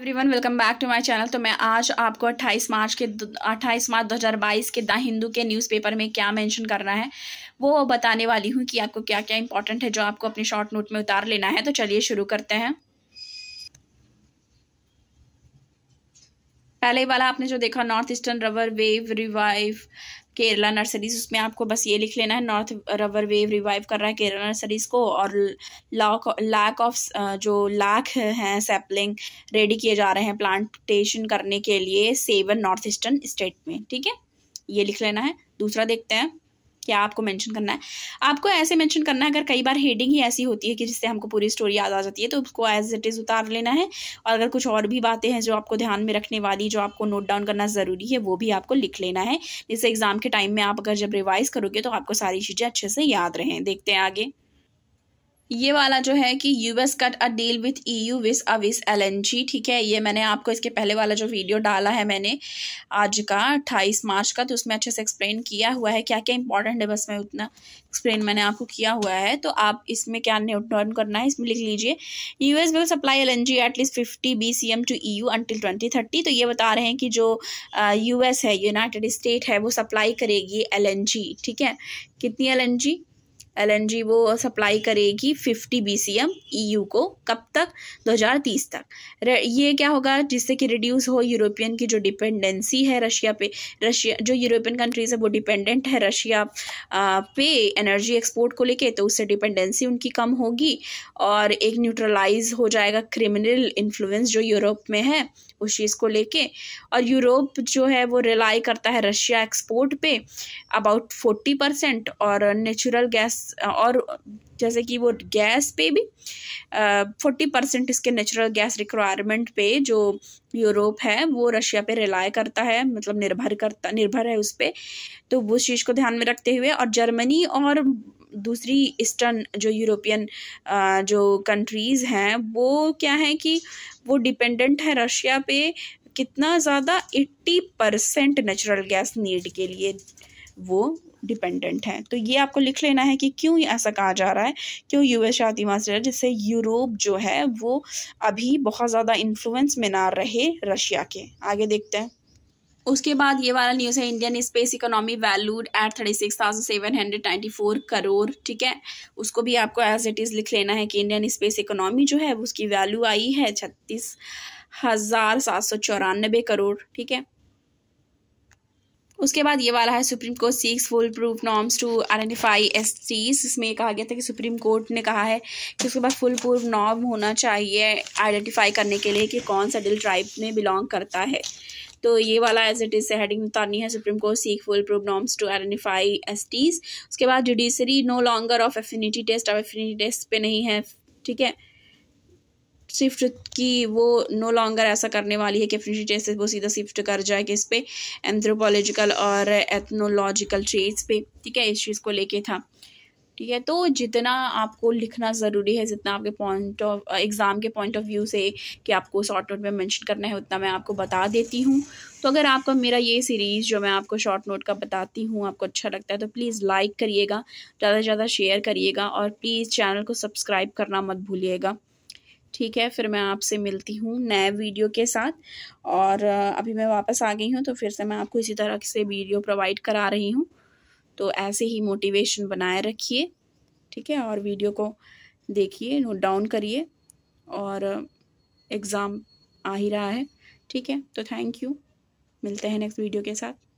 everyone welcome back to my channel तो मैं आज आपको 28 मार्च के 28 मार्च 2022 के द हिंदू के न्यूज़पेपर में क्या मेंशन करना है वो बताने वाली हूँ कि आपको क्या क्या इंपॉर्टेंट है जो आपको अपने शॉर्ट नोट में उतार लेना है तो चलिए शुरू करते हैं पहले वाला आपने जो देखा north eastern rubber wave revive Kerala nurseries उसमें आपको बस ये लिख लेना है नॉर्थ रबर वेव रिवाइव कर रहा है केरला नर्सरीज को और लॉक लैक ऑफ जो लाख हैं सैपलिंग रेडी किए जा रहे हैं प्लांटेशन करने के लिए सेवन नॉर्थ ईस्टर्न स्टेट में ठीक है ये लिख लेना है दूसरा देखते हैं क्या आपको मेंशन करना है आपको ऐसे मेंशन करना है अगर कई बार हेडिंग ही ऐसी होती है कि जिससे हमको पूरी स्टोरी याद आ जाती है तो उसको एज इट इज़ उतार लेना है और अगर कुछ और भी बातें हैं जो आपको ध्यान में रखने वाली जो आपको नोट डाउन करना ज़रूरी है वो भी आपको लिख लेना है जिससे एग्ज़ाम के टाइम में आप अगर जब रिवाइज़ करोगे तो आपको सारी चीज़ें अच्छे से याद रहें देखते हैं आगे ये वाला जो है कि US cut a deal with EU vis a विस जी ठीक है ये मैंने आपको इसके पहले वाला जो वीडियो डाला है मैंने आज का अट्ठाईस मार्च का तो उसमें अच्छे से एक्सप्लेन किया हुआ है क्या क्या इंपॉर्टेंट है बस मैं उतना एक्सप्लेन मैंने आपको किया हुआ है तो आप इसमें क्या नोट डाउन करना है इसमें लिख लीजिए US will supply LNG at least fifty B C M to E U until twenty thirty तो ये बता रहे हैं कि जो यूएस है यूनाइटेड स्टेट है वो सप्लाई करेगी एल एन जी ठीक है कितनी एल एन जी एलएनजी वो सप्लाई करेगी एम बीसीएम ईयू को कब तक दो हज़ार तीस तक ये क्या होगा जिससे कि रिड्यूस हो यूरोपियन की जो डिपेंडेंसी है रशिया पे रशिया जो यूरोपियन कंट्रीज़ है वो डिपेंडेंट है रशिया पे एनर्जी एक्सपोर्ट को लेके तो उससे डिपेंडेंसी उनकी कम होगी और एक न्यूट्रलाइज हो जाएगा क्रिमिनल इन्फ्लुएंस जो यूरोप में है उस चीज़ को लेके और यूरोप जो है वो रिलाई करता है रशिया एक्सपोर्ट पे अबाउट फोर्टी परसेंट और नेचुरल गैस Uh, और जैसे कि वो गैस पे भी फोर्टी uh, परसेंट इसके नेचुरल गैस रिक्वायरमेंट पे जो यूरोप है वो रशिया पे रिलाय करता है मतलब निर्भर करता निर्भर है उस पर तो उस चीज़ को ध्यान में रखते हुए और जर्मनी और दूसरी ईस्टर्न जो यूरोपियन uh, जो कंट्रीज़ हैं वो क्या है कि वो डिपेंडेंट है रशिया पे कितना ज़्यादा eighty percent natural gas need के लिए वो डिपेंडेंट हैं तो ये आपको लिख लेना है कि क्यों ऐसा कहा जा रहा है क्यों यूएस शादी मास्टर जिससे यूरोप जो है वो अभी बहुत ज़्यादा इन्फ्लुएंस में ना रहे रशिया के आगे देखते हैं उसके बाद ये वाला न्यूज़ है Indian space economy valued at thirty six thousand seven hundred ninety four crore ठीक है उसको भी आपको एज इट इज़ लिख लेना है कि इंडियन स्पेस इकोनॉमी जो है उसकी वैल्यू आई है छत्तीस हज़ार सात सौ चौरानबे करोड़ ठीक है उसके बाद ये वाला है Supreme Court seeks foolproof norms to identify STs इसमें कहा गया था कि सुप्रीम कोर्ट ने कहा है कि उसके बाद फुल प्रूफ नॉर्म होना चाहिए आइडेंटिफाई करने के लिए कि कौन सा डिल ट्राइब में बिलोंग करता है तो ये वाला एज इट इज़ हेडिंग तानी है Supreme Court seeks foolproof norms to identify STs उसके बाद judiciary no longer of affinity test अब एफिनिटी टेस्ट पे नहीं है ठीक है शिफ्ट की वो नो लॉन्गर ऐसा करने वाली है कि अपनी जैसे वो सीधा शिफ्ट कर जाए कि इस पर एंथ्रोपोलॉजिकल और एथनोलॉजिकल चीज़ पे ठीक है इस चीज़ को लेके था ठीक है तो जितना आपको लिखना ज़रूरी है जितना आपके पॉइंट ऑफ एग्ज़ाम के पॉइंट ऑफ व्यू से कि आपको शॉर्ट नोट में मैंशन करना है उतना मैं आपको बता देती हूँ तो अगर आपका मेरा ये सीरीज़ जो मैं आपको शॉर्ट नोट का बताती हूँ आपको अच्छा लगता है तो प्लीज़ लाइक करिएगा ज़्यादा से ज़्यादा शेयर करिएगा और प्लीज़ चैनल को सब्सक्राइब करना मत भूलिएगा ठीक है फिर मैं आपसे मिलती हूँ नए वीडियो के साथ और अभी मैं वापस आ गई हूँ तो फिर से मैं आपको इसी तरह से वीडियो प्रोवाइड करा रही हूँ तो ऐसे ही मोटिवेशन बनाए रखिए ठीक है और वीडियो को देखिए नोट डाउन करिए और एग्ज़ाम आ ही रहा है ठीक है तो थैंक यू मिलते हैं नेक्स्ट वीडियो के साथ